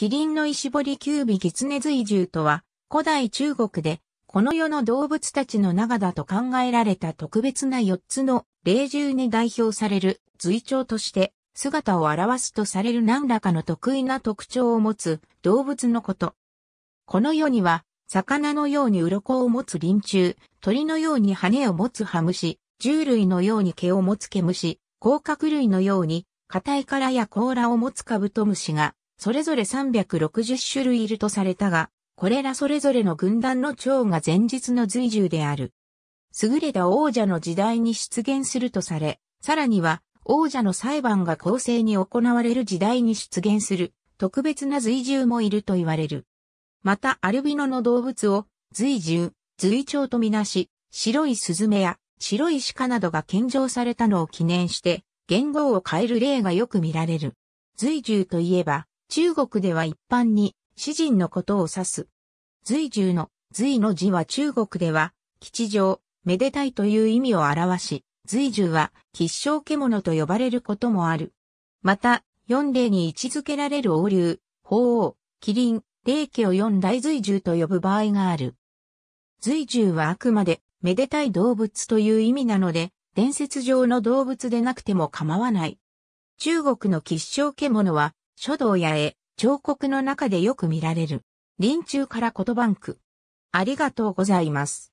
キリンの石彫り九尾狐随獣とは、古代中国で、この世の動物たちの長だと考えられた特別な4つの霊獣に代表される随鳥として、姿を表すとされる何らかの得意な特徴を持つ動物のこと。この世には、魚のように鱗を持つ臨中、鳥のように羽を持つハムシ、獣類のように毛を持つ毛虫、甲殻類のように、硬い殻や甲羅を持つカブトムシがそれぞれ360種類いるとされたが、これらそれぞれの軍団の長が前日の随従である。優れた王者の時代に出現するとされ、さらには王者の裁判が公正に行われる時代に出現する特別な随従もいると言われる。またアルビノの動物を随従、随鳥とみなし、白いスズメや白い鹿などが献上されたのを記念して、言語を変える例がよく見られる。随従といえば、中国では一般に詩人のことを指す。随獣の随の字は中国では吉祥、めでたいという意味を表し、随獣は吉祥獣と呼ばれることもある。また、四例に位置づけられる王竜、鳳凰、麒麟、霊家を四大随獣と呼ぶ場合がある。随獣はあくまで、めでたい動物という意味なので、伝説上の動物でなくても構わない。中国の吉祥獣は、書道や絵、彫刻の中でよく見られる。臨中から言葉んく。ありがとうございます。